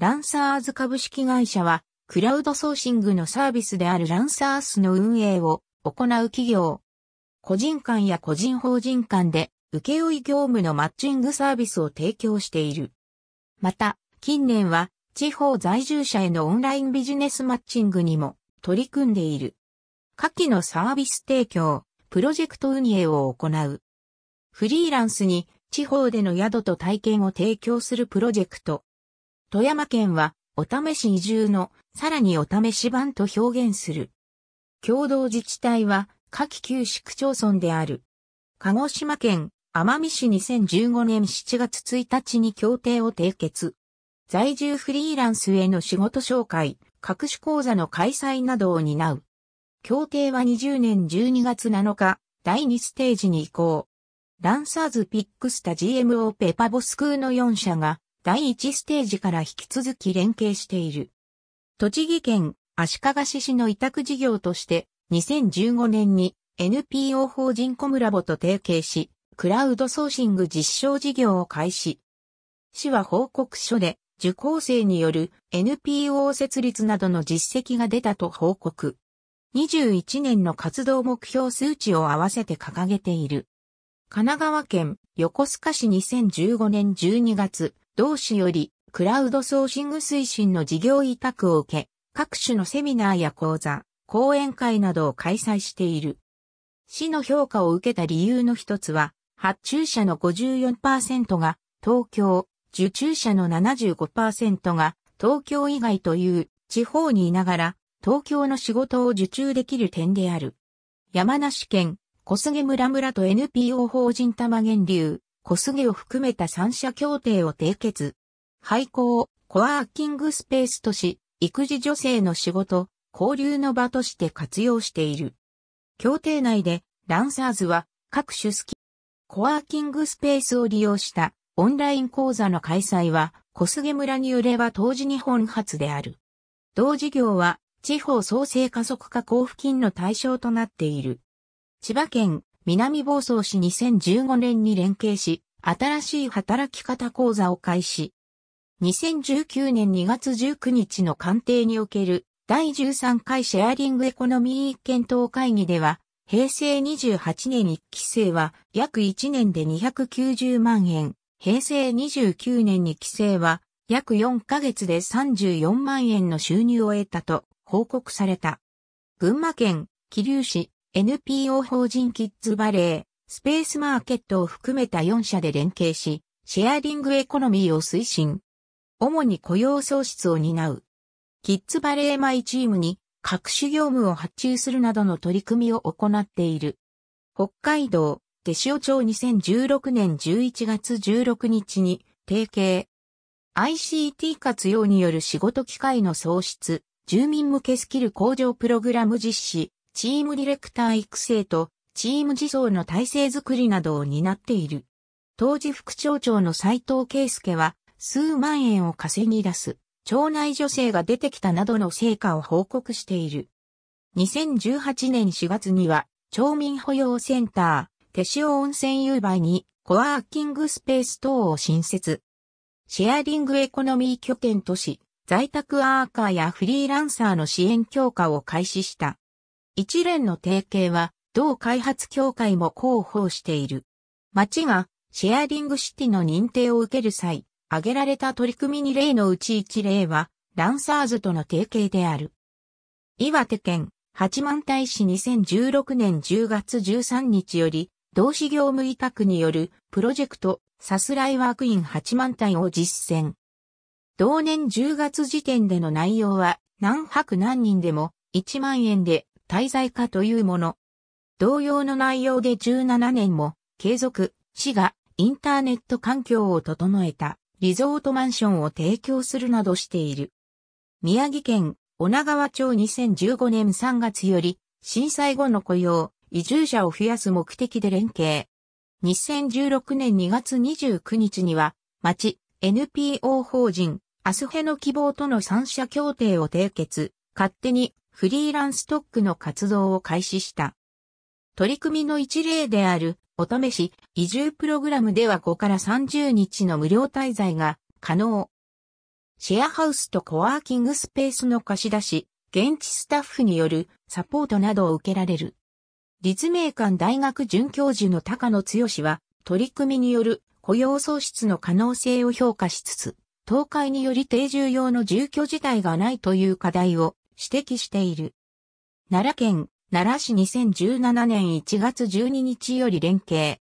ランサーズ株式会社は、クラウドソーシングのサービスであるランサースの運営を行う企業。個人間や個人法人間で、請負業務のマッチングサービスを提供している。また、近年は、地方在住者へのオンラインビジネスマッチングにも取り組んでいる。下記のサービス提供、プロジェクト運営を行う。フリーランスに地方での宿と体験を提供するプロジェクト、富山県は、お試し移住の、さらにお試し版と表現する。共同自治体は、下記旧市区町村である。鹿児島県、奄美市2015年7月1日に協定を締結。在住フリーランスへの仕事紹介、各種講座の開催などを担う。協定は20年12月7日、第2ステージに移行。ランサーズピックスタ GMO ペパボスクーの4社が第1ステージから引き続き連携している。栃木県足利市市の委託事業として、2015年に NPO 法人コムラボと提携し、クラウドソーシング実証事業を開始。市は報告書で、受講生による NPO 設立などの実績が出たと報告。21年の活動目標数値を合わせて掲げている。神奈川県横須賀市2015年12月、同市よりクラウドソーシング推進の事業委託を受け、各種のセミナーや講座、講演会などを開催している。市の評価を受けた理由の一つは、発注者の54%が東京、受注者の75%が東京以外という地方にいながら東京の仕事を受注できる点である。山梨県小菅村村と NPO 法人玉源流小菅を含めた三者協定を締結。廃校、コワーキングスペースとし、育児女性の仕事、交流の場として活用している。協定内で、ランサーズは各種スキコワーキングスペースを利用したオンライン講座の開催は、小菅村によれば当時日本初である。同事業は、地方創生加速化交付金の対象となっている。千葉県南房総市2015年に連携し、新しい働き方講座を開始。2019年2月19日の官邸における第13回シェアリングエコノミー検討会議では、平成28年1期生は約1年で290万円、平成29年2期生は約4ヶ月で34万円の収入を得たと報告された。群馬県桐生市 NPO 法人キッズバレー、スペースマーケットを含めた4社で連携し、シェアリングエコノミーを推進。主に雇用創出を担う。キッズバレーマイチームに各種業務を発注するなどの取り組みを行っている。北海道、手塩町2016年11月16日に提携。ICT 活用による仕事機会の創出、住民向けスキル向上プログラム実施、チームディレクター育成と、チーム自走の体制づくりなどを担っている。当時副町長の斎藤圭介は、数万円を稼ぎ出す、町内女性が出てきたなどの成果を報告している。2018年4月には、町民保養センター、手塩温泉遊売に、コワーキングスペース等を新設。シェアリングエコノミー拠点とし、在宅アーカーやフリーランサーの支援強化を開始した。一連の提携は、同開発協会も広報している。町がシェアリングシティの認定を受ける際、挙げられた取り組みに例のうち一例は、ランサーズとの提携である。岩手県八幡平市2016年10月13日より、同市業務委託によるプロジェクトサスライワークイン八幡平を実践。同年10月時点での内容は、何泊何人でも1万円で滞在化というもの。同様の内容で17年も継続、市がインターネット環境を整えたリゾートマンションを提供するなどしている。宮城県女川町2015年3月より震災後の雇用、移住者を増やす目的で連携。2016年2月29日には、町、NPO 法人、アスヘの希望との三者協定を締結、勝手にフリーランストックの活動を開始した。取り組みの一例である、お試し、移住プログラムでは5から30日の無料滞在が可能。シェアハウスとコワーキングスペースの貸し出し、現地スタッフによるサポートなどを受けられる。立命館大学准教授の高野剛は、取り組みによる雇用創出の可能性を評価しつつ、東海により定住用の住居自体がないという課題を指摘している。奈良県、奈良市2017年1月12日より連携。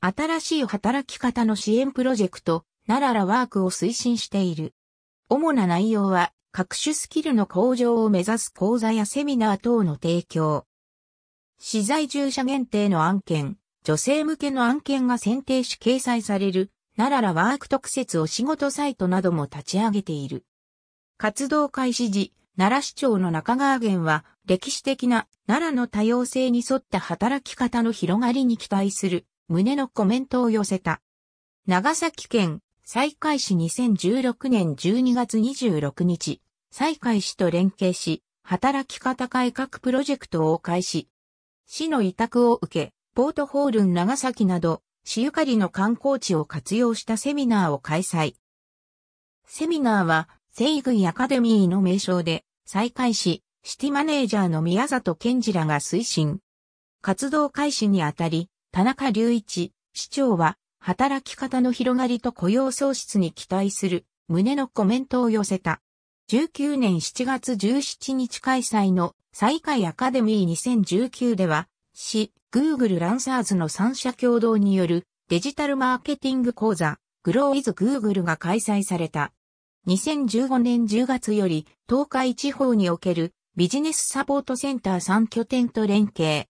新しい働き方の支援プロジェクト、奈良らワークを推進している。主な内容は、各種スキルの向上を目指す講座やセミナー等の提供。資材従者限定の案件、女性向けの案件が選定し掲載される、奈良らワーク特設お仕事サイトなども立ち上げている。活動開始時、奈良市長の中川源は、歴史的な奈良の多様性に沿った働き方の広がりに期待する、胸のコメントを寄せた。長崎県、西海市2016年12月26日、西海市と連携し、働き方改革プロジェクトを開始。市の委託を受け、ポートホールン長崎など、市ゆかりの観光地を活用したセミナーを開催。セミナーは、西軍アカデミーの名称で、再開し、シティマネージャーの宮里健二らが推進。活動開始にあたり、田中隆一、市長は、働き方の広がりと雇用創出に期待する、旨のコメントを寄せた。19年7月17日開催の再開アカデミー2019では、市、Google ランサーズの3社共同によるデジタルマーケティング講座、グローイズ Google が開催された。2015年10月より東海地方におけるビジネスサポートセンター3拠点と連携。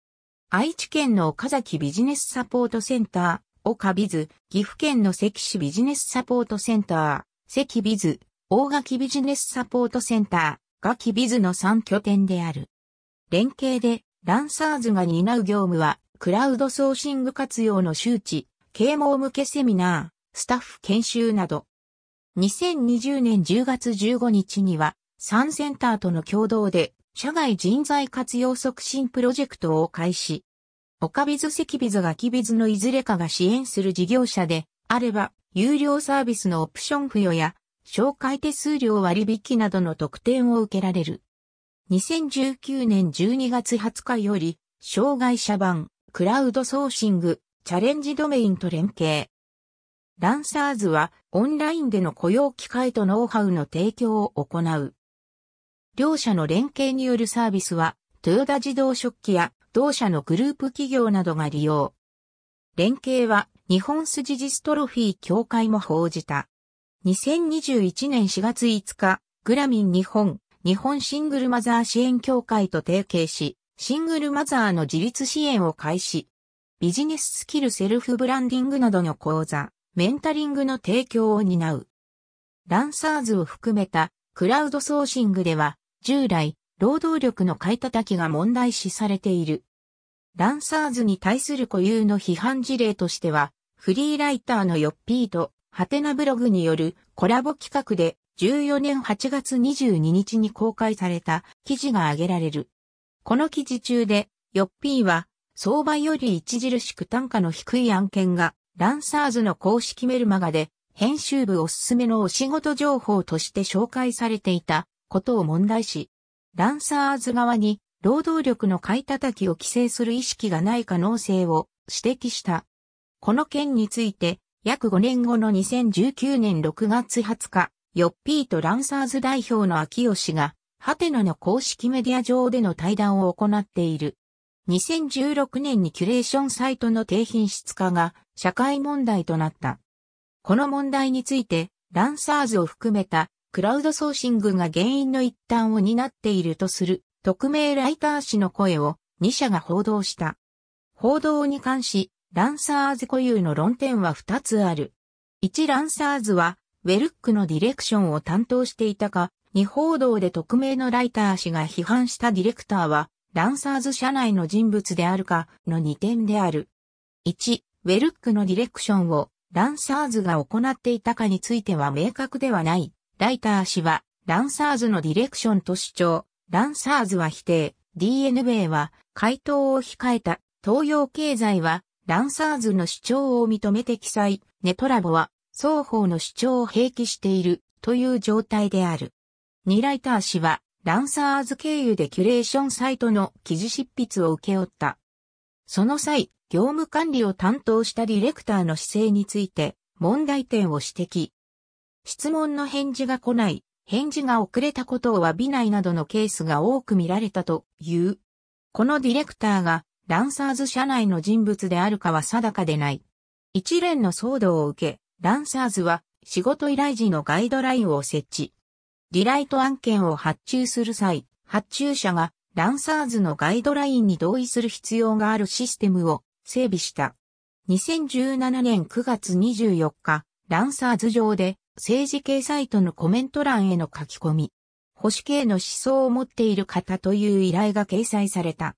愛知県の岡崎ビジネスサポートセンター、岡ビズ、岐阜県の関市ビジネスサポートセンター、関ビズ、大垣ビジネスサポートセンター、ガキビズの3拠点である。連携で、ランサーズが担う業務は、クラウドソーシング活用の周知、啓蒙向けセミナー、スタッフ研修など、2020年10月15日には、サンセンターとの共同で、社外人材活用促進プロジェクトを開始。岡ビズ関ビズガキビズのいずれかが支援する事業者であれば、有料サービスのオプション付与や、紹介手数料割引などの特典を受けられる。2019年12月20日より、障害者版、クラウドソーシング、チャレンジドメインと連携。ランサーズは、オンラインでの雇用機会とノウハウの提供を行う。両社の連携によるサービスは、トヨタ自動食器や同社のグループ企業などが利用。連携は、日本筋ジストロフィー協会も報じた。2021年4月5日、グラミン日本、日本シングルマザー支援協会と提携し、シングルマザーの自立支援を開始。ビジネススキルセルフブランディングなどの講座、メンタリングの提供を担う。ランサーズを含めたクラウドソーシングでは、従来、労働力の買い叩きが問題視されている。ランサーズに対する固有の批判事例としては、フリーライターのヨッピーとハテナブログによるコラボ企画で14年8月22日に公開された記事が挙げられる。この記事中で、ヨッピーは相場より著しく単価の低い案件がランサーズの公式メルマガで、編集部おすすめのお仕事情報として紹介されていたことを問題し、ランサーズ側に労働力の買い叩きを規制する意識がない可能性を指摘した。この件について約5年後の2019年6月20日、ヨッピーとランサーズ代表の秋吉が、ハテナの公式メディア上での対談を行っている。2016年にキュレーションサイトの低品質化が社会問題となった。この問題について、ランサーズを含めたクラウドソーシングが原因の一端を担っているとする匿名ライター氏の声を2社が報道した。報道に関し、ランサーズ固有の論点は2つある。1ランサーズは、ウェルックのディレクションを担当していたが、二報道で匿名のライター氏が批判したディレクターは、ランサーズ社内の人物であるかの2点である。1、ウェルックのディレクションをランサーズが行っていたかについては明確ではない。ライター氏は、ランサーズのディレクションと主張、ランサーズは否定、DN 米は回答を控えた、東洋経済は、ランサーズの主張を認めて記載、ネトラボは、双方の主張を併記している、という状態である。2ライター氏は、ランサーズ経由でキュレーションサイトの記事執筆を受け負った。その際、業務管理を担当したディレクターの姿勢について問題点を指摘。質問の返事が来ない、返事が遅れたことを詫びないなどのケースが多く見られたという。このディレクターがランサーズ社内の人物であるかは定かでない。一連の騒動を受け、ランサーズは仕事依頼時のガイドラインを設置。リライト案件を発注する際、発注者がランサーズのガイドラインに同意する必要があるシステムを整備した。2017年9月24日、ランサーズ上で政治系サイトのコメント欄への書き込み、保守系の思想を持っている方という依頼が掲載された。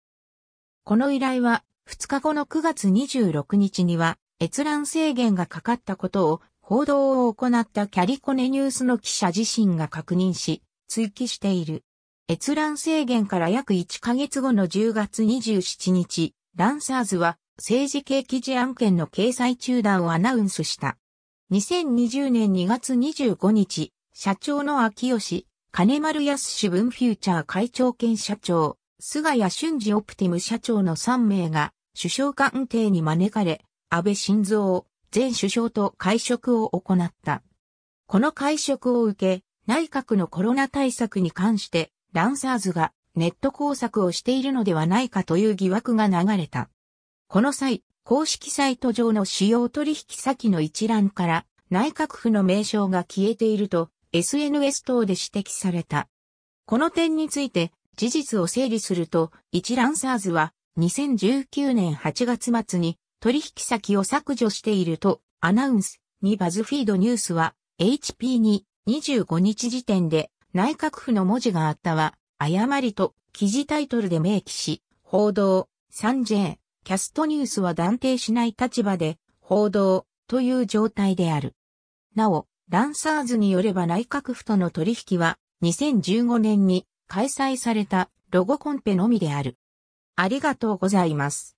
この依頼は2日後の9月26日には閲覧制限がかかったことを報道を行ったキャリコネニュースの記者自身が確認し、追記している。閲覧制限から約1ヶ月後の10月27日、ランサーズは政治系記事案件の掲載中断をアナウンスした。2020年2月25日、社長の秋吉、金丸康主文フューチャー会長兼社長、菅谷俊二オプティム社長の3名が首相官邸に招かれ、安倍晋三、前首相と会食を行った。この会食を受け、内閣のコロナ対策に関して、ランサーズがネット工作をしているのではないかという疑惑が流れた。この際、公式サイト上の使用取引先の一覧から内閣府の名称が消えていると SNS 等で指摘された。この点について事実を整理すると一ランサーズは2019年8月末に取引先を削除しているとアナウンスにバズフィードニュースは HP に25日時点で内閣府の文字があったは誤りと記事タイトルで明記し報道 3J キャストニュースは断定しない立場で報道という状態である。なお、ランサーズによれば内閣府との取引は2015年に開催されたロゴコンペのみである。ありがとうございます。